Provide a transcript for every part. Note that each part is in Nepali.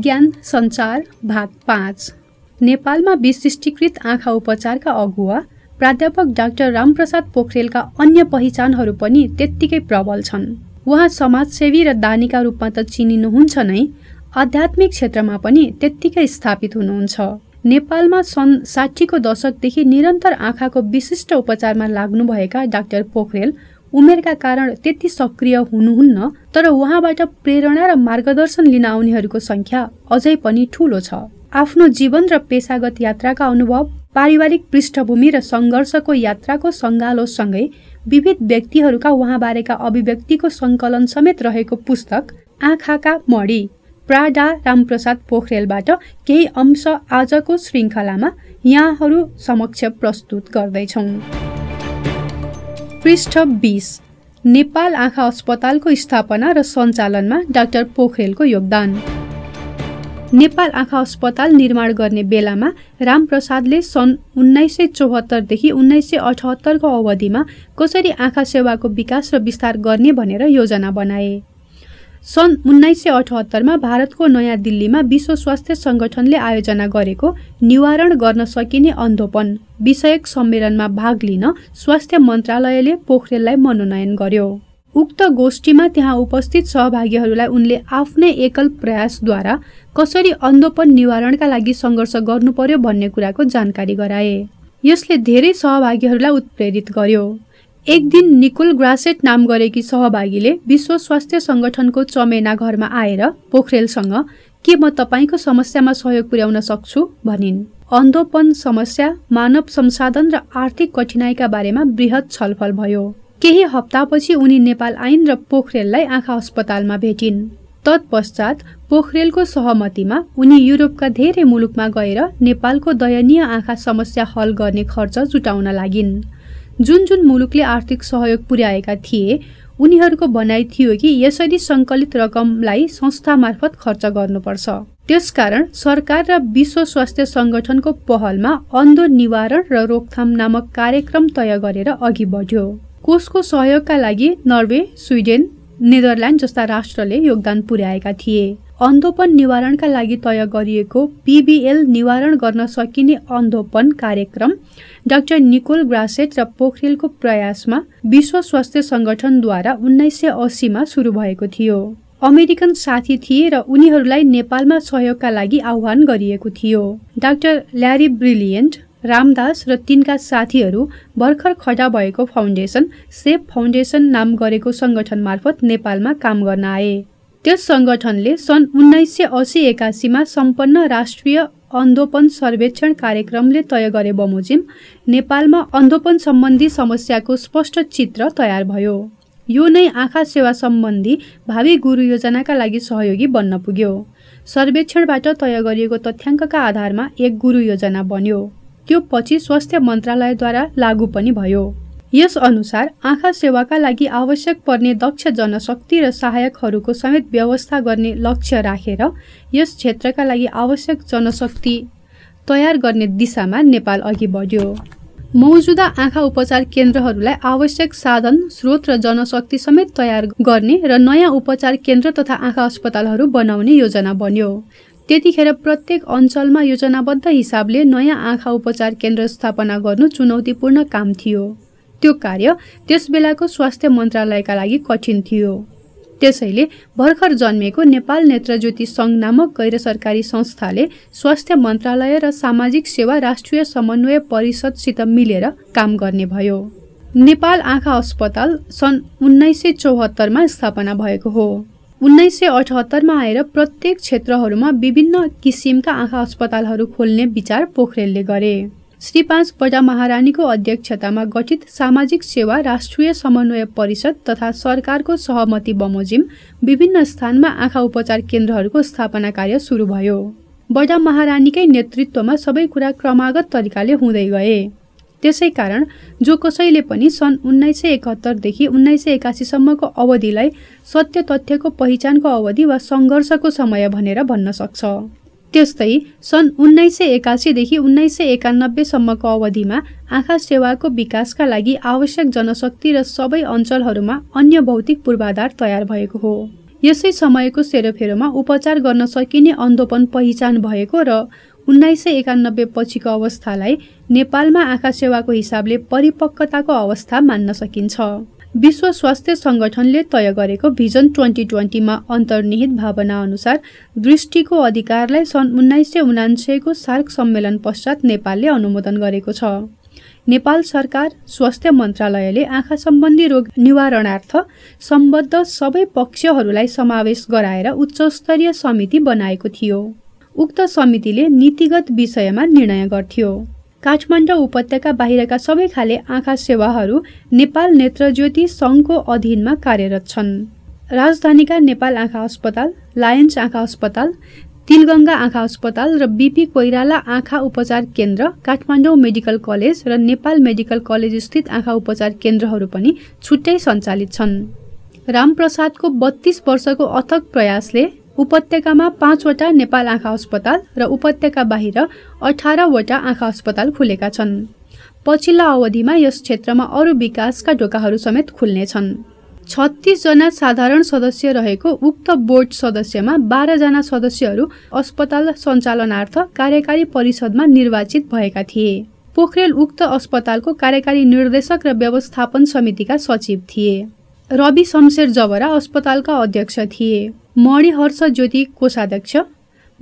ज्ञान सञ्चार भाग पाँच नेपालमा विशिष्टीकृत आँखा उपचारका अगुवा प्राध्यापक डाक्टर रामप्रसाद पोखरेलका अन्य पहिचानहरू पनि त्यत्तिकै प्रबल छन् उहाँ समाजसेवी र दानीका रूपमा त चिनिनुहुन्छ नै आध्यात्मिक क्षेत्रमा पनि त्यत्तिकै स्थापित हुनुहुन्छ नेपालमा सन् साठीको दशकदेखि निरन्तर आँखाको विशिष्ट उपचारमा लाग्नुभएका डाक्टर पोखरेल उमेरका कारण त्यति सक्रिय हुनुहुन्न तर उहाँबाट प्रेरणा र मार्गदर्शन लिन आउनेहरूको सङ्ख्या अझै पनि ठुलो छ आफ्नो जीवन र पेसागत यात्राका अनुभव पारिवारिक पृष्ठभूमि र सङ्घर्षको यात्राको सङ्गालोसँगै विविध व्यक्तिहरूका उहाँबारेका अभिव्यक्तिको सङ्कलन समेत रहेको पुस्तक आँखाका मडी प्राडा रामप्रसाद पोखरेलबाट केही अंश आजको श्रृङ्खलामा यहाँहरू समक्ष प्रस्तुत गर्दैछौँ पृष्ठ बिस नेपाल आँखा अस्पतालको स्थापना र सञ्चालनमा डाक्टर पोखरेलको योगदान नेपाल आँखा अस्पताल निर्माण गर्ने बेलामा रामप्रसादले सन् उन्नाइस सय चौहत्तरदेखि उन्नाइस सय अठहत्तरको अवधिमा कसरी आँखा सेवाको विकास र विस्तार गर्ने भनेर योजना बनाए सन् उन्नाइस सय अठहत्तरमा भारतको नयाँ दिल्लीमा विश्व स्वास्थ्य सङ्गठनले आयोजना गरेको निवारण गर्न सकिने अन्धोपन विषयक सम्मेलनमा भाग लिन स्वास्थ्य मन्त्रालयले पोखरेललाई मनोनयन गर्यो उक्त गोष्ठीमा त्यहाँ उपस्थित सहभागीहरूलाई उनले आफ्नै एकल प्रयासद्वारा कसरी अन्धोपन निवारणका लागि सङ्घर्ष गर्नु पर्यो भन्ने कुराको जानकारी गराए यसले धेरै सहभागीहरूलाई उत्प्रेरित गर्यो एक दिन निकोल ग्रासेट नाम गरेकी सहभागीले विश्व स्वास्थ्य सङ्गठनको चमेना घरमा आएर पोखरेलसँग के म तपाईँको समस्यामा सहयोग पुर्याउन सक्छु भनिन् अन्धोपन समस्या मानव संसाधन र आर्थिक कठिनाइका बारेमा वृहत छलफल भयो केही हप्तापछि उनी नेपाल आइन् र पोखरेललाई आँखा अस्पतालमा भेटिन् तत्पश्चात पोखरेलको सहमतिमा उनी युरोपका धेरै मुलुकमा गएर नेपालको दयनीय आँखा समस्या हल गर्ने खर्च जुटाउन लागिन् जुन जुन मुलुकले आर्थिक सहयोग पुर्याएका थिए उनीहरूको भनाइ थियो कि यसरी सङ्कलित रकमलाई संस्था मार्फत खर्च गर्नुपर्छ त्यसकारण सरकार र विश्व स्वास्थ्य सङ्गठनको पहलमा अन्धो निवारण र रोकथाम नामक कार्यक्रम तय गरेर अघि बढ्यो कोषको सहयोगका लागि नर्वे स्विडेन नेदरल्यान्ड जस्ता राष्ट्रले योगदान पुर्याएका थिए अन्धोपन निवारणका लागि तय गरिएको पिबिएल निवारण गर्न सकिने अन्धोपन कार्यक्रम डाक्टर निकोल ग्रासेट र पोखरेलको प्रयासमा विश्व स्वास्थ्य सङ्गठनद्वारा उन्नाइस सय अस्सीमा सुरु भएको थियो अमेरिकन साथी थिए र उनीहरूलाई नेपालमा सहयोगका लागि आह्वान गरिएको थियो डाक्टर ल्यारी ब्रिलियन्ट रामदास र तिनका साथीहरू भर्खर खडा भएको फाउन्डेसन सेफ फाउन्डेसन नाम गरेको सङ्गठन मार्फत नेपालमा काम गर्न आए त्यस सङ्गठनले सन् उन्नाइस सय असी एकासीमा सम्पन्न राष्ट्रिय अन्धोपन सर्वेक्षण कार्यक्रमले तय गरे बमोजिम नेपालमा अन्धोपन सम्बन्धी समस्याको स्पष्ट चित्र तयार भयो यो नै आँखा सेवा सम्बन्धी भावी गुरु योजनाका लागि सहयोगी बन्न पुग्यो सर्वेक्षणबाट तय गरिएको तथ्याङ्कका आधारमा एक गुरु योजना बन्यो त्यो पछि स्वास्थ्य मन्त्रालयद्वारा लागू पनि भयो यस अनुसार आँखा सेवाका लागि आवश्यक पर्ने दक्ष जनशक्ति र सहायकहरूको समेत व्यवस्था गर्ने लक्ष्य राखेर यस क्षेत्रका लागि आवश्यक जनशक्ति तयार गर्ने दिशामा नेपाल अघि बढ्यो मौजुदा आँखा उपचार केन्द्रहरूलाई आवश्यक साधन स्रोत र जनशक्ति समेत तयार गर्ने र नयाँ उपचार केन्द्र तथा आँखा अस्पतालहरू बनाउने योजना बन्यो त्यतिखेर प्रत्येक अञ्चलमा योजनाबद्ध हिसाबले नयाँ आँखा उपचार केन्द्र स्थापना गर्नु चुनौतीपूर्ण काम थियो त्यो कार्य त्यस बेलाको स्वास्थ्य मन्त्रालयका लागि कठिन थियो त्यसैले भर्खर जन्मेको नेपाल नेत्रज्योति सङ्घ नामक गैर सरकारी संस्थाले स्वास्थ्य मन्त्रालय र सामाजिक सेवा राष्ट्रिय समन्वय परिषदसित मिलेर काम गर्ने भयो नेपाल आँखा अस्पताल सन् उन्नाइस सय चौहत्तरमा स्थापना भएको हो उन्नाइस सय अठहत्तरमा आएर प्रत्येक क्षेत्रहरूमा विभिन्न किसिमका आँखा अस्पतालहरू खोल्ने विचार पोखरेलले गरे श्री पाँच बडा महारानीको अध्यक्षतामा गठित सामाजिक सेवा राष्ट्रिय समन्वय परिषद तथा सरकारको सहमति बमोजिम विभिन्न स्थानमा आँखा उपचार केन्द्रहरूको स्थापना कार्य सुरु भयो बडा महारानीकै नेतृत्वमा सबै कुरा क्रमागत तरिकाले हुँदै गए त्यसै कारण जो कसैले पनि सन् उन्नाइस सय एकहत्तरदेखि उन्नाइस सय एकासीसम्मको अवधिलाई सत्य तथ्यको पहिचानको अवधि वा सङ्घर्षको समय भनेर भन्न सक्छ त्यस्तै सन् उन्नाइस सय एकासीदेखि उन्नाइस सय एकानब्बेसम्मको अवधिमा आँखा सेवाको विकासका लागि आवश्यक जनशक्ति र सबै अञ्चलहरूमा अन्य भौतिक पूर्वाधार तयार भएको हो यसै समयको सेरोफेरोमा उपचार गर्न सकिने अन्धोपन पहिचान भएको र उन्नाइस सय एकानब्बे पछिको अवस्थालाई नेपालमा आँखा सेवाको हिसाबले परिपक्वताको अवस्था मान्न सकिन्छ विश्व स्वास्थ्य सङ्गठनले तय गरेको भिजन ट्वेन्टी ट्वेन्टीमा अन्तर्निहित भावना अनुसार दृष्टिको अधिकारलाई सन् उन्नाइस सय उनान्सयको सार्क सम्मेलन पश्चात नेपालले अनुमोदन गरेको छ नेपाल सरकार स्वास्थ्य मन्त्रालयले आँखा सम्बन्धी रोग निवारणार्थ सम्बद्ध सबै पक्षहरूलाई समावेश गराएर उच्चस्तरीय समिति बनाएको थियो उक्त समितिले नीतिगत विषयमा निर्णय गर्थ्यो काठमाडौँ उपत्यका बाहिरका सबै खाले आँखा सेवाहरू नेपाल नेत्रज्योति सङ्घको अधीनमा कार्यरत छन् राजधानीका नेपाल आँखा अस्पताल लायन्स आँखा अस्पताल तिलगङ्गा आँखा अस्पताल र बिपी कोइराला आँखा उपचार केन्द्र काठमाडौँ मेडिकल कलेज र नेपाल मेडिकल कलेज स्थित आँखा उपचार केन्द्रहरू पनि छुट्टै सञ्चालित छन् रामप्रसादको बत्तीस वर्षको अथक प्रयासले उपत्यकामा पाँचवटा नेपाल आँखा अस्पताल र उपत्यका बाहिर अठारवटा आँखा अस्पताल खुलेका छन् पछिल्ला अवधिमा यस क्षेत्रमा अरू विकासका ढोकाहरू समेत खुल्नेछन् छत्तिसजना साधारण सदस्य रहेको उक्त बोर्ड सदस्यमा बाह्रजना सदस्यहरू अस्पताल सञ्चालनार्थ कार्यकारी परिषदमा निर्वाचित भएका थिए पोखरेल उक्त अस्पतालको कार्यकारी निर्देशक र व्यवस्थापन समितिका सचिव थिए रवि शमशेर जबरा अस्पतालका अध्यक्ष थिए मणिहर्ष ज्योति कोषाध्यक्ष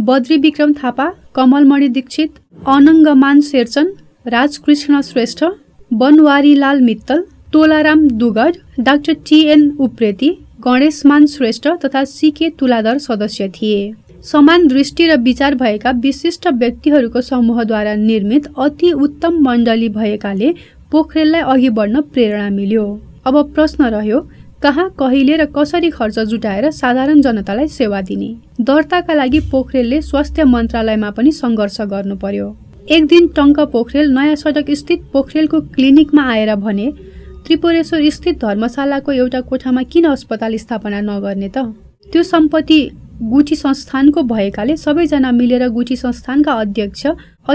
बद्री विक्रम थापा कमलमणि दीक्षित अनङ्गमान शेरचन राजकृष्ण श्रेष्ठ बनवारीलाल मित्तल तोलाराम दुगर डाक्टर टिएन उप्रेती गणेशमान श्रेष्ठ तथा सिके तुलाधर सदस्य थिए समान दृष्टि र विचार भएका विशिष्ट व्यक्तिहरूको समूहद्वारा निर्मित अति उत्तम मण्डली भएकाले पोखरेललाई अघि बढ्न प्रेरणा मिल्यो अब प्रश्न रह्यो कहाँ कहिले र कसरी खर्च जुटाएर साधारण जनतालाई सेवा दिने दर्ताका लागि पोखरेलले स्वास्थ्य मन्त्रालयमा पनि सङ्घर्ष गर्नु पर्यो एक दिन टङ्क पोखरेल नयाँ सडक स्थित पोखरेलको क्लिनिकमा आएर भने त्रिपुरेश्वर स्थित धर्मशालाको एउटा कोठामा किन अस्पताल स्थापना नगर्ने त त्यो सम्पत्ति गुठी संस्थानको भएकाले सबैजना मिलेर गुठी संस्थानका अध्यक्ष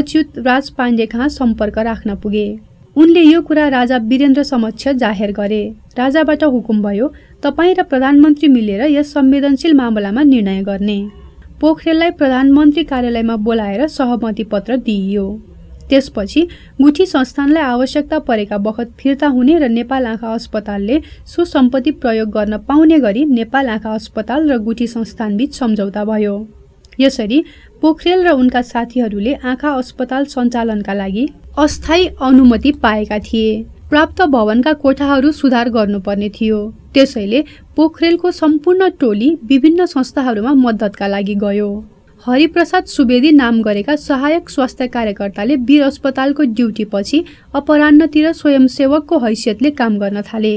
अच्युत राज पाण्डे कहाँ सम्पर्क राख्न पुगे उनले यो कुरा राजा वीरेन्द्र समक्ष जाहेर गरे राजाबाट हुकुम भयो तपाईँ र प्रधानमन्त्री मिलेर यस संवेदनशील मामलामा निर्णय गर्ने पोखरेललाई प्रधानमन्त्री कार्यालयमा बोलाएर सहमति पत्र दिइयो त्यसपछि गुठी संस्थानलाई आवश्यकता परेका बखत फिर्ता हुने र नेपाल आँखा अस्पतालले सुसम्पत्ति प्रयोग गर्न पाउने गरी नेपाल आँखा अस्पताल र गुठी संस्थानबीच सम्झौता भयो यसरी पोखरेल र उनका साथीहरूले आँखा अस्पताल सञ्चालनका लागि अस्थायी अनुमति पाएका थिए प्राप्त भवनका कोठाहरू सुधार गर्नुपर्ने थियो त्यसैले पोखरेलको सम्पूर्ण टोली विभिन्न संस्थाहरूमा मद्दतका लागि गयो हरिप्रसाद सुवेदी नाम गरेका सहायक स्वास्थ्य कार्यकर्ताले वीर अस्पतालको ड्युटीपछि अपरान्नतिर स्वयंसेवकको हैसियतले काम गर्न थाले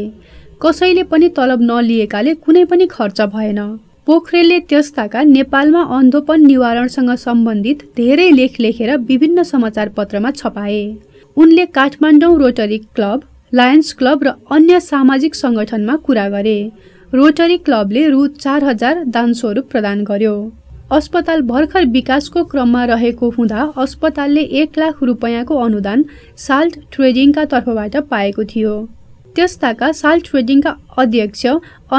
कसैले पनि तलब नलिएकाले कुनै पनि खर्च भएन पोखरेलले त्यस्ताका नेपालमा अन्धोपन निवारणसँग सम्बन्धित धेरै लेख लेखेर विभिन्न समाचार पत्रमा छपाए उनले Kathmandu rotary club lions club र अन्य सामाजिक सङ्गठनमा कुरा गरे रोटरी क्लबले रु चार हजार दानस्वरूप प्रदान गर्यो अस्पताल भर्खर विकासको क्रममा रहेको हुँदा अस्पतालले एक लाख रुपियाँको अनुदान साल्ट ट्रेडिङका तर्फबाट पाएको थियो त्यस्ताका साल्ट ट्रेडिङका अध्यक्ष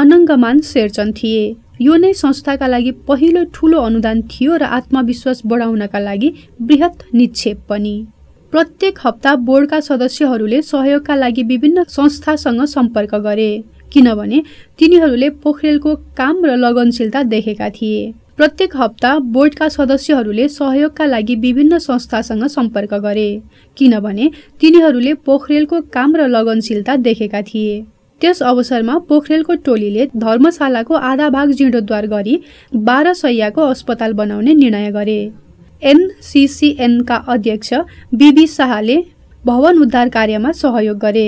अनङ्गमान शेरचन थिए यो नै संस्थाका लागि पहिलो ठुलो अनुदान थियो र आत्मविश्वास बढाउनका लागि वृहत निक्षेप पनि प्रत्येक हप्ता बोर्डका सदस्यहरूले सहयोगका लागि विभिन्न संस्थासँग सम्पर्क गरे किनभने तिनीहरूले पोखरेलको काम र लगनशीलता देखेका थिए प्रत्येक हप्ता बोर्डका सदस्यहरूले सहयोगका लागि विभिन्न संस्थासँग सम्पर्क गरे किनभने तिनीहरूले पोखरेलको काम र लगनशीलता देखेका थिए त्यस अवसरमा पोखरेलको टोलीले धर्मशालाको आधा भाग जीर्णोद्वार गरी बाह्र सयको अस्पताल बनाउने निर्णय गरे एनसिसिएनका अध्यक्ष बिबी शाहले भवन उद्धार कार्यमा सहयोग गरे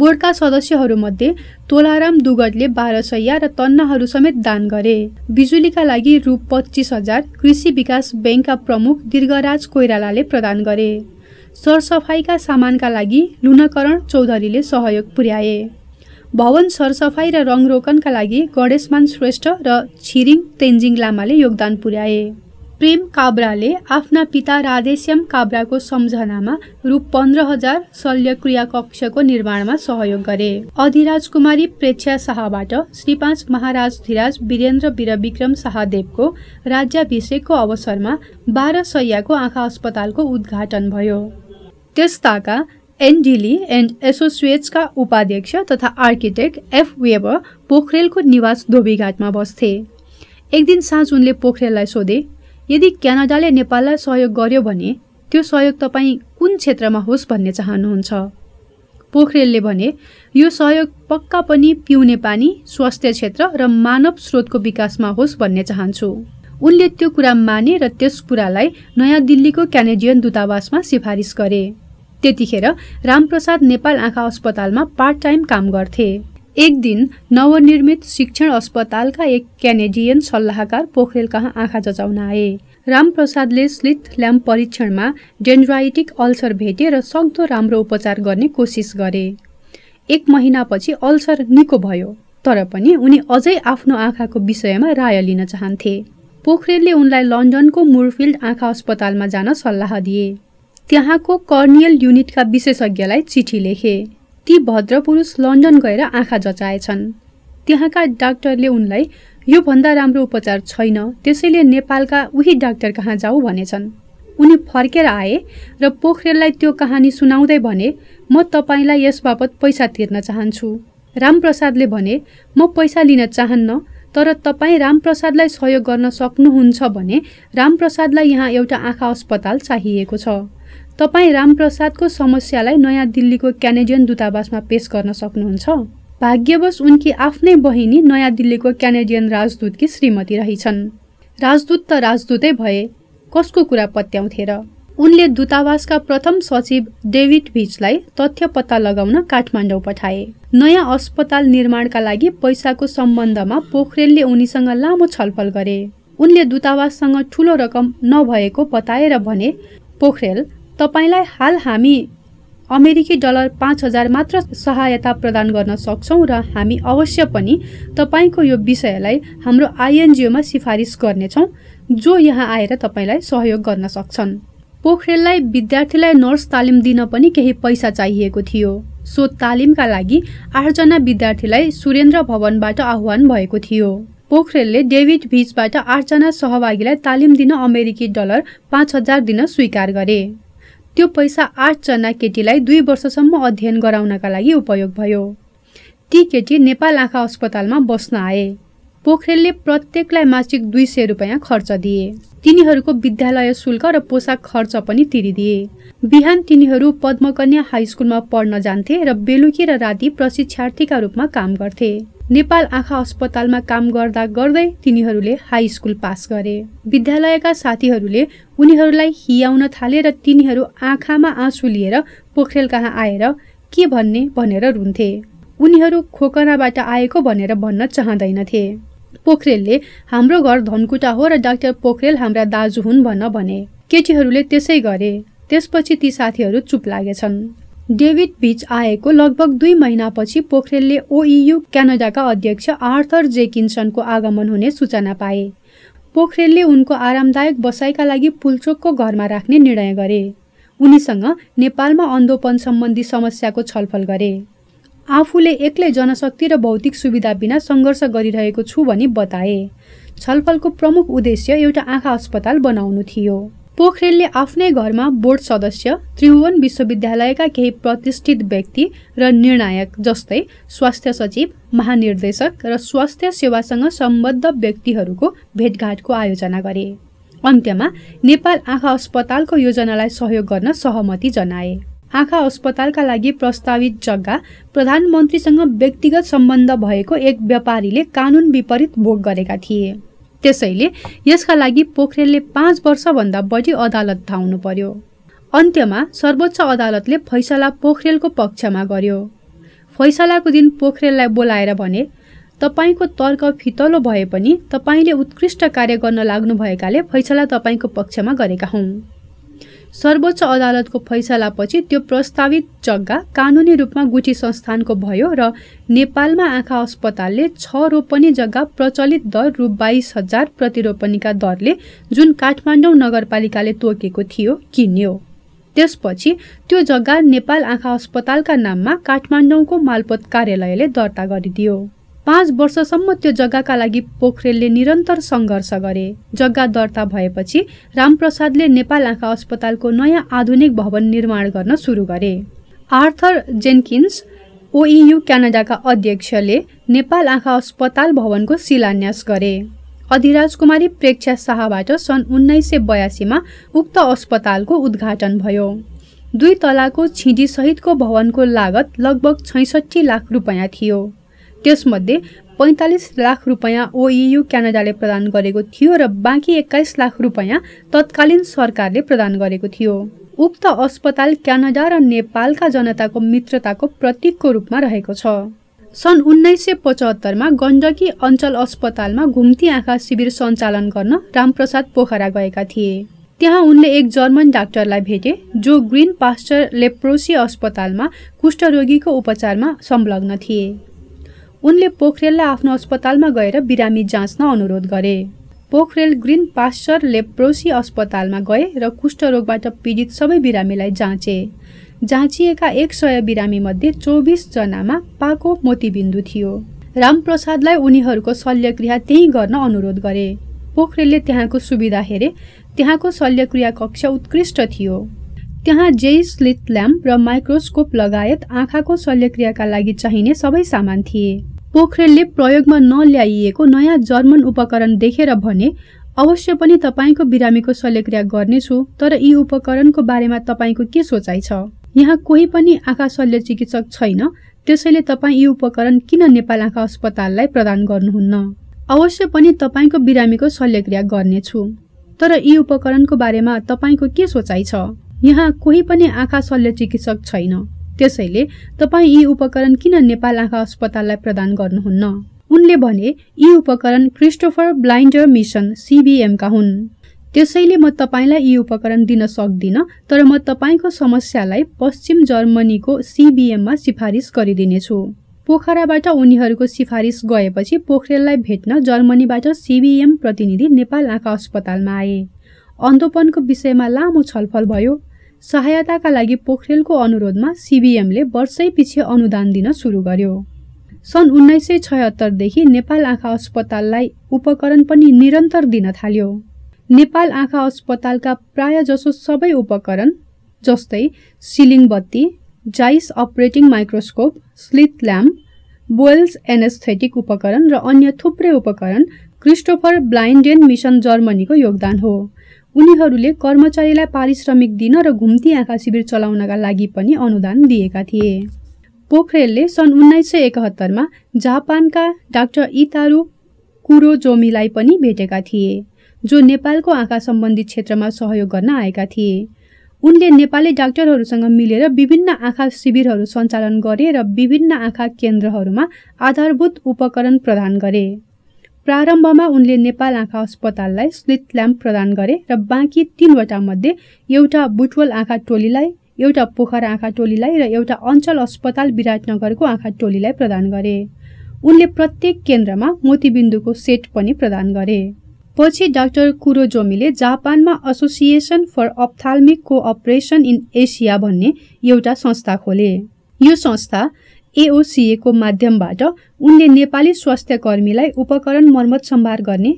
बोर्डका सदस्यहरूमध्ये तोलाराम दुगडले बाह्र सय र तन्नाहरू समेत दान गरे बिजुलीका लागि रु पच्चिस हजार कृषि विकास ब्याङ्कका प्रमुख दीर्घराज कोइरालाले प्रदान गरे सरसफाइका सामानका लागि लुनाकरण चौधरीले सहयोग पुर्याए भवन सरसफाई र रङरोकनका लागि गणेशमान श्रेष्ठ र छिरिङ तेन्जिङ लामाले योगदान पुर्याए प्रेम काब्राले आफ्ना पिता राधेश्याम काब्राको सम्झनामा रु पन्ध्र हजार शल्यक्रिया कक्षको निर्माणमा सहयोग गरे अधिराज कुमारी प्रेक्षा शाहबाट श्री पाँच महाराज धिराज वीरेन्द्र वीरविक्रम शाहदेवको राज्याभिषेकको अवसरमा बाह्र सयको आँखा अस्पतालको उद्घाटन भयो त्यसताका एनडिली एन्ड एसोसिएट्सका उपाध्यक्ष तथा आर्किटेक्ट एफ वेबर पोखरेलको निवास धोबीघाटमा बस्थे एक दिन साँझ उनले पोखरेललाई सोधे यदि क्यानाडाले नेपाललाई सहयोग गर्यो भने त्यो सहयोग तपाईँ कुन क्षेत्रमा होस् भन्ने चाहनुहुन्छ पोखरेलले भने यो सहयोग पक्का पनि पिउने पानी स्वास्थ्य क्षेत्र र मानव स्रोतको विकासमा होस् भन्ने चाहन्छु उनले त्यो कुरा माने र त्यस कुरालाई नयाँ दिल्लीको क्यानेडियन दूतावासमा सिफारिस गरे त्यतिखेर रामप्रसाद नेपाल आँखा अस्पतालमा पार्ट टाइम काम गर्थे एक दिन नवनिर्मित शिक्षण अस्पतालका एक क्यानेडियन सल्लाहकार पोखरेल कहाँ आँखा जचाउन आए रामप्रसादले स्लिथ ल्याम्प परीक्षणमा डेन्ड्राइटिक अल्सर भेटे र सक्दो राम्रो उपचार गर्ने कोसिस गरे एक महिनापछि अल्सर निको भयो तर पनि उनी अझै आफ्नो आँखाको विषयमा राय लिन चाहन्थे पोखरेलले उनलाई लन्डनको मुरफिल्ड आँखा अस्पतालमा जान सल्लाह दिए त्यहाँको कर्नियल युनिटका विशेषज्ञलाई चिठी लेखे ती भद्रपुरुष लन्डन गएर आँखा जचाएछन् त्यहाँका डाक्टरले उनलाई योभन्दा राम्रो उपचार छैन त्यसैले नेपालका उही डाक्टर कहाँ जाऊ भनेछन् उनी फर्केर आए र पोखरेललाई त्यो कहानी सुनाउँदै भने म तपाईँलाई यस बापत पैसा तिर्न चाहन्छु रामप्रसादले भने म पैसा लिन चाहन्न तर तपाईँ रामप्रसादलाई सहयोग गर्न सक्नुहुन्छ भने रामप्रसादलाई यहाँ एउटा आँखा अस्पताल चाहिएको छ तपाईँ रामप्रसादको समस्यालाई नयाँ दिल्लीको क्यानेडियन दूतावासमा पेस गर्न सक्नुहुन्छ भाग्यवश उनकी आफ्नै बहिनी नयाँ दिल्लीको क्यानेडियन राजदूतकी श्रीमती रहेछन् राजदूत त राजदूतै भए कसको कुरा पत्याउँथे र उनले दूतावासका प्रथम सचिव डेभिड भिचलाई तथ्य पत्ता लगाउन काठमाडौँ पठाए नयाँ अस्पताल निर्माणका लागि पैसाको सम्बन्धमा पोखरेलले उनीसँग लामो छलफल गरे उनले दूतावाससँग ठुलो रकम नभएको बताएर भने पोखरेल तपाईँलाई हाल हामी अमेरिकी डलर पाँच हजार मात्र सहायता प्रदान गर्न सक्छौँ र हामी अवश्य पनि तपाईँको यो विषयलाई हाम्रो आइएनजिओमा सिफारिस गर्नेछौँ जो यहाँ आएर तपाईँलाई सहयोग गर्न सक्छन् पोखरेललाई विद्यार्थीलाई नर्स तालिम दिन पनि केही पैसा चाहिएको थियो सो तालिमका लागि आठजना विद्यार्थीलाई सुरेन्द्र भवनबाट आह्वान भएको थियो पोखरेलले डेभिड भिजबाट आठजना सहभागीलाई तालिम दिन अमेरिकी डलर पाँच हजार दिन स्वीकार गरे त्यो पैसा आठजना केटीलाई दुई वर्षसम्म अध्ययन गराउनका लागि उपयोग भयो ती केटी नेपाल आँखा अस्पतालमा बस्न आए पोखरेलले प्रत्येकलाई मासिक दुई सय रुपियाँ खर्च दिए तिनीहरूको विद्यालय शुल्क र पोसाक खर्च पनि तिरिदिए बिहान तिनीहरू पद्मकन्या हाई स्कुलमा पढ्न जान्थे र बेलुकी र राति प्रशिक्षार्थीका रूपमा काम गर्थे नेपाल आँखा अस्पतालमा काम गर्दा गर्दै तिनीहरूले हाई स्कुल पास गरे विद्यालयका साथीहरूले उनीहरूलाई हियाउन थाले र तिनीहरू आँखामा आँसु लिएर पोखरेल कहाँ आएर के भन्ने भनेर रुन्थे उनीहरू खोकनाबाट आएको भनेर भन्न चाहँदैनथे पोखरेलले हाम्रो घर धनकुटा हो र डाक्टर पोखरेल हाम्रा दाजु हुन् भन्न भने केटीहरूले त्यसै गरे त्यसपछि ती साथीहरू चुप लागेछन् डेभिड बिच आएको लगभग दुई महिनापछि पोखरेलले ओइयु क्यानाडाका अध्यक्ष आर्थर जेकिन्सनको आगमन हुने सूचना पाए पोखरेलले उनको आरामदायक बसाइका लागि पुलचोकको घरमा राख्ने निर्णय गरे उनीसँग नेपालमा अन्धोपन सम्बन्धी समस्याको छलफल गरे आफूले एक्लै जनशक्ति र भौतिक सुविधा बिना सङ्घर्ष गरिरहेको छु भनी बताए छलफलको प्रमुख उद्देश्य एउटा आँखा अस्पताल बनाउनु थियो पोखरेलले आफ्नै घरमा बोर्ड सदस्य त्रिभुवन विश्वविद्यालयका केही प्रतिष्ठित व्यक्ति र निर्णायक जस्तै स्वास्थ्य सचिव महानिर्देशक र स्वास्थ्य सेवासँग सम्बद्ध व्यक्तिहरूको भेटघाटको आयोजना गरे अन्त्यमा नेपाल आँखा अस्पतालको योजनालाई सहयोग गर्न सहमति जनाए आँखा अस्पतालका लागि प्रस्तावित जग्गा प्रधानमन्त्रीसँग व्यक्तिगत सम्बन्ध भएको एक व्यापारीले कानुन विपरीत भोग गरेका थिए त्यसैले यसका लागि पोखरेलले पाँच वर्षभन्दा बढी अदालत धाउनु पर्यो अन्त्यमा सर्वोच्च अदालतले फैसला पोखरेलको पक्षमा गर्यो फैसलाको दिन पोखरेललाई बोलाएर भने तपाईँको तर्क फितलो भए पनि तपाईँले उत्कृष्ट कार्य गर्न लाग्नुभएकाले फैसला तपाईँको पक्षमा गरेका हौँ सर्वोच्च अदालतको फैसलापछि त्यो प्रस्तावित जग्गा कानुनी रूपमा गुठी संस्थानको भयो र नेपालमा आँखा अस्पतालले छ रोपनी जग्गा प्रचलित दर रु बाइस हजार प्रतिरोपनीका दरले जुन काठमाडौँ नगरपालिकाले तोकेको थियो किन्यो त्यसपछि त्यो जग्गा नेपाल आँखा अस्पतालका नाममा काठमाडौँको मालपोत कार्यालयले दर्ता गरिदियो पाँच वर्षसम्म त्यो जग्गाका लागि पोखरेलले निरन्तर सङ्घर्ष गरे जग्गा दर्ता भएपछि रामप्रसादले नेपाल आँखा अस्पतालको नयाँ आधुनिक भवन निर्माण गर्न सुरु गरे आर्थर जेन्किन्स ओइयु क्यानाडाका अध्यक्षले नेपाल आँखा अस्पताल भवनको शिलान्यास गरे अधिराज कुमारी प्रेक्षा शाहबाट सन् उन्नाइस सय बयासीमा उक्त अस्पतालको उद्घाटन भयो दुई तलाको छिडीसहितको भवनको लागत लगभग छैसठी लाख रुपियाँ थियो त्यसमध्ये पैँतालिस लाख रुपियाँ ओइयु क्यानाडाले प्रदान गरेको थियो र बाँकी एक्काइस लाख रुपियाँ तत्कालीन सरकारले प्रदान गरेको थियो उक्त अस्पताल क्यानाडा र नेपालका जनताको मित्रताको प्रतीकको रूपमा रहेको छ सन् उन्नाइस सय पचहत्तरमा गण्डकी अञ्चल अस्पतालमा घुम्ती आँखा शिविर सञ्चालन गर्न रामप्रसाद पोखरा गएका थिए त्यहाँ उनले एक जर्मन डाक्टरलाई भेटे जो ग्रिन पास्टर लेप्रोसी अस्पतालमा कुष्ठरोगीको उपचारमा संलग्न थिए उनले पोखरेललाई आफ्नो अस्पतालमा गएर बिरामी जाँच्न अनुरोध गरे पोखरेल ग्रिन पास्चर लेप्रोसी अस्पतालमा गए र कुष्ठरोगबाट पीडित सबै बिरामीलाई जाँचे जाँचिएका एक सय बिरामीमध्ये चौबिसजनामा पाको मोतीबिन्दु थियो रामप्रसादलाई उनीहरूको शल्यक्रिया त्यहीँ गर्न अनुरोध गरे पोखरेलले त्यहाँको सुविधा हेरे त्यहाँको शल्यक्रिया कक्ष उत्कृष्ट थियो त्यहाँ जे स्लिट ल्याम्प र माइक्रोस्कोप लगायत आँखाको शल्यक्रियाका लागि चाहिने सबै सामान थिए पोखरेलले प्रयोगमा नल्याइएको नयाँ जर्मन उपकरण देखेर भने अवश्य पनि तपाईँको बिरामीको शल्यक्रिया गर्नेछु तर यी उपकरणको बारेमा तपाईँको के सोचाइ छ यहाँ कोही पनि आँखा शल्य चिकित्सक छैन त्यसैले तपाईँ यी उपकरण किन नेपाल आँखा अस्पताललाई प्रदान गर्नुहुन्न अवश्य पनि तपाईँको बिरामीको शल्यक्रिया गर्नेछु तर यी उपकरणको बारेमा तपाईँको के सोचाइ छ यहाँ कोही पनि आँखा शल्य चिकित्सक छैन त्यसैले तपाईँ यी उपकरण किन नेपाल आँखा अस्पताललाई प्रदान गर्नुहुन्न उनले भने यी उपकरण क्रिस्टोफर ब्लाइन्डर मिसन सिबिएमका हुन् त्यसैले म तपाईँलाई यी उपकरण दिन सक्दिनँ तर म तपाईँको समस्यालाई पश्चिम जर्मनीको सिबिएममा सिफारिस गरिदिनेछु पोखराबाट उनीहरूको सिफारिस गएपछि पोखरेललाई भेट्न जर्मनीबाट सिबिएम प्रतिनिधि नेपाल आँखा अस्पतालमा आए अन्धोपनको विषयमा लामो छलफल भयो सहायताका लागि पोखरेलको अनुरोधमा सिबिएमले वर्षै पछि अनुदान दिन सुरु गर्यो सन् उन्नाइस सय छयत्तरदेखि नेपाल आँखा अस्पताललाई उपकरण पनि निरन्तर दिन थाल्यो नेपाल आँखा अस्पतालका प्रायजसो सबै उपकरण जस्तै सिलिङ बत्ती Zeiss operating microscope slit lamp Boyle's anaesthetic उपकरण र अन्य थुप्रै उपकरण क्रिस्टोफर ब्लाइन्डेन मिसन जर्मनीको योगदान हो उनीहरूले कर्मचारीलाई पारिश्रमिक दिन र घुम्ती आँखा शिविर चलाउनका लागि पनि अनुदान दिएका थिए पोखरेलले सन् उन्नाइस सय एकहत्तरमा जापानका डाक्टर इतारु कुरोजोमीलाई पनि भेटेका थिए जो नेपालको आँखा सम्बन्धी क्षेत्रमा सहयोग गर्न आएका थिए उनले नेपाली डाक्टरहरूसँग मिलेर विभिन्न आँखा शिविरहरू सञ्चालन गरे र विभिन्न आँखा केन्द्रहरूमा आधारभूत उपकरण प्रदान गरे प्रारम्भमा उनले नेपाल आँखा अस्पताललाई स्लिट ल्याम्प प्रदान गरे र बाँकी तिनवटा मध्ये एउटा बुटवल आँखा टोलीलाई एउटा पोखरा आँखा टोलीलाई र एउटा अञ्चल अस्पताल विराटनगरको आँखा टोलीलाई प्रदान गरे उनले प्रत्येक केन्द्रमा मोतीबिन्दुको सेट पनि प्रदान गरे पछि डाक्टर कुरोजोमीले जापानमा association for ophthalmic cooperation in Asia भन्ने एउटा संस्था खोले यो संस्था एओसिएको माध्यमबाट उनले नेपाली स्वास्थ्य कर्मीलाई उपकरण मर्मत सम्भार गर्ने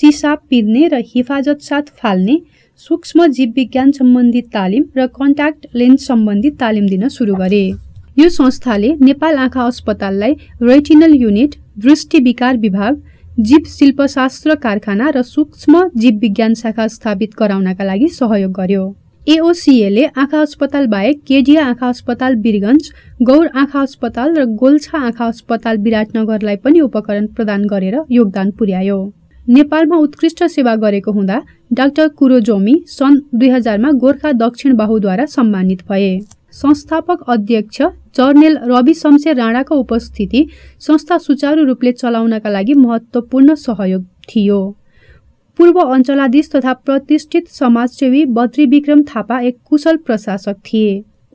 सिसा पिर्ने र हिफाजत साथ फाल्ने सूक्ष्म जीव विज्ञान सम्बन्धी तालिम र कन्ट्याक्ट लेन्स सम्बन्धी तालिम दिन सुरु गरे यो संस्थाले नेपाल आँखा अस्पताललाई रेटिनल युनिट दृष्टि विकार विभाग जीव शिल्पशास्त्र कारखाना र सूक्ष्म जीव विज्ञान शाखा स्थापित गराउनका लागि सहयोग गर्यो एओसिएले आँखा अस्पताल बाहेक केडिया आँखा अस्पताल बिरगन्ज गौर आँखा अस्पताल र गोल्छा आँखा अस्पताल विराटनगरलाई पनि उपकरण प्रदान गरेर योगदान पुर्यायो नेपालमा उत्कृष्ट सेवा गरेको हुँदा डाक्टर कुरोजोमी सन् दुई हजारमा गोर्खा दक्षिण बाहुद्वारा सम्मानित भए संस्थापक अध्यक्ष जर्नेल रवि शमशेर राणाको उपस्थिति संस्था सुचारू रूपले चलाउनका लागि महत्त्वपूर्ण सहयोग थियो पूर्व अञ्चलाधीश तथा प्रतिष्ठित समाजसेवी बद्री विक्रम थापा एक कुशल प्रशासक थिए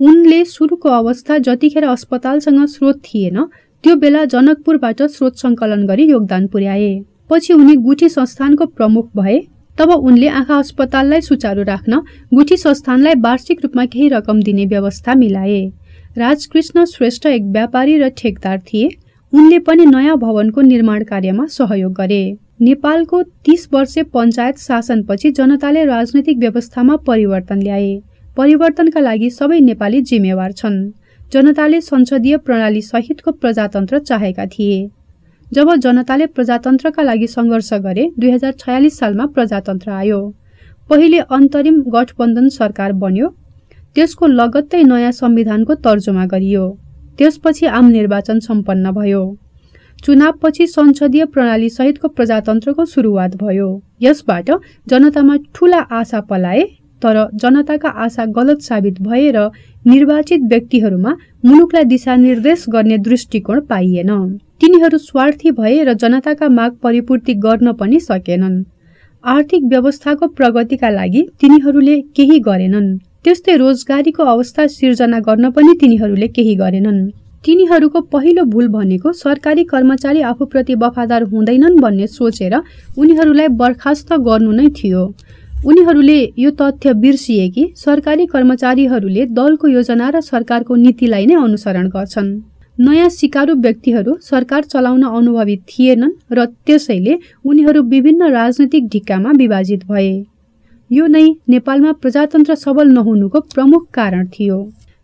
उनले सुरुको अवस्था जतिखेर अस्पतालसँग स्रोत थिएन त्यो बेला जनकपुरबाट स्रोत सङ्कलन गरी योगदान पुर्याए पछि उनी गुठी संस्थानको प्रमुख भए तब उनले आँखा अस्पताललाई सुचारू राख्न गुठी संस्थानलाई वार्षिक रूपमा केही रकम दिने व्यवस्था मिलाए राजकृष्ण श्रेष्ठ एक व्यापारी र ठेकदार थिए उनले पनि नयाँ भवनको निर्माण कार्यमा सहयोग गरे नेपालको तीस वर्ष पञ्चायत शासनपछि जनताले राजनैतिक व्यवस्थामा परिवर्तन ल्याए परिवर्तनका लागि सबै नेपाली जिम्मेवार छन् जनताले संसदीय प्रणाली सहितको प्रजातन्त्र चाहेका थिए जब जनताले प्रजातन्त्रका लागि सङ्घर्ष गरे दुई हजार छयालिस सालमा प्रजातन्त्र आयो पहिले अन्तरिम गठबन्धन सरकार बन्यो त्यसको लगत्तै नयाँ संविधानको तर्जुमा गरियो त्यसपछि आम निर्वाचन सम्पन्न भयो चुनावपछि संसदीय प्रणाली सहितको प्रजातन्त्रको सुरुवात भयो यसबाट जनतामा ठूला आशा पलाए तर जनताका आशा गलत साबित भए र निर्वाचित व्यक्तिहरूमा मुलुकलाई दिशानिर्देश गर्ने दृष्टिकोण पाइएन तिनीहरू स्वार्थी भए र जनताका माग परिपूर्ति गर्न पनि सकेनन् आर्थिक व्यवस्थाको प्रगतिका लागि तिनीहरूले केही गरेनन् त्यस्तै रोजगारीको अवस्था सिर्जना गर्न पनि तिनीहरूले केही गरेनन् तिनीहरूको पहिलो भूल भनेको सरकारी कर्मचारी आफूप्रति वफादार हुँदैनन् भन्ने सोचेर उनीहरूलाई बर्खास्त गर्नु नै थियो उनीहरूले यो तथ्य बिर्सिए कि सरकारी कर्मचारीहरूले दलको योजना र सरकारको नीतिलाई नै अनुसरण गर्छन् नयाँ सिकारु व्यक्तिहरू सरकार चलाउन अनुभवी थिएनन् र त्यसैले उनीहरू विभिन्न राजनैतिक ढिक्कामा विभाजित भए यो नै नेपालमा प्रजातन्त्र सबल नहुनुको प्रमुख कारण थियो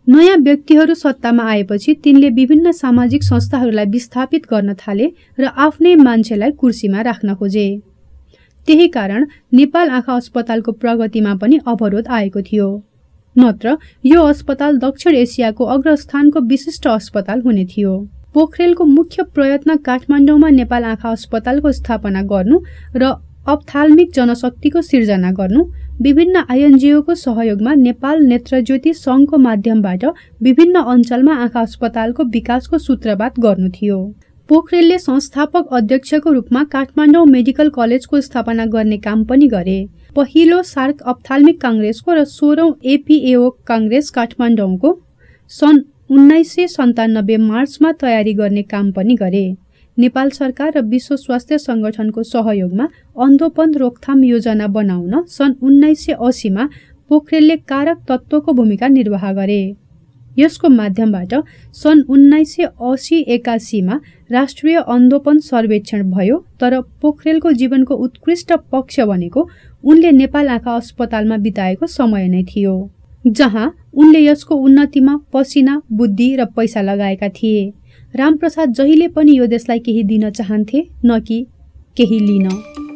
नयाँ व्यक्तिहरू सत्तामा आएपछि तिनले विभिन्न सामाजिक संस्थाहरूलाई विस्थापित गर्न थाले र आफ्नै मान्छेलाई कुर्सीमा राख्न खोजे त्यही कारण नेपाल आँखा अस्पतालको प्रगतिमा पनि अवरोध आएको थियो नत्र यो अस्पताल दक्षिण एसियाको अग्रस्थानको विशिष्ट अस्पताल हुने थियो पोखरेलको मुख्य प्रयत्न काठमाडौँमा नेपाल आँखा अस्पतालको स्थापना गर्नु र अप्थाल्मिक जनशक्तिको सिर्जना गर्नु विभिन्न आइएनजिओको सहयोगमा नेपाल नेत्रज्योति सङ्घको माध्यमबाट विभिन्न अञ्चलमा आँखा अस्पतालको विकासको सूत्रपात गर्नु थियो पोखरेलले संस्थापक अध्यक्षको रूपमा काठमाडौँ मेडिकल कलेजको स्थापना गर्ने काम पनि गरे पहिलो सार्क अप्थाल्मिक काङ्ग्रेसको र सोह्रौँ एपिएओ काङ्ग्रेस काठमाडौँको सन् उन्नाइस सय सन्तानब्बे मार्चमा तयारी गर्ने काम पनि गरे नेपाल सरकार र विश्व स्वास्थ्य सङ्गठनको सहयोगमा अन्धोपन रोकथाम योजना बनाउन सन् उन्नाइस सय असीमा पोखरेलले कारक तत्त्वको भूमिका निर्वाह गरे यसको माध्यमबाट सन् उन्नाइस सय असी एकासीमा राष्ट्रिय अन्धोपन सर्वेक्षण भयो तर पोखरेलको जीवनको उत्कृष्ट पक्ष भनेको उनले नेपाल आँखा अस्पतालमा बिताएको समय नै थियो जहाँ उनले यसको उन्नतिमा पसिना बुद्धि र पैसा लगाएका थिए रामप्रसाद जहिले पनि यो देशलाई केही दिन चाहन्थे न कि केही लिन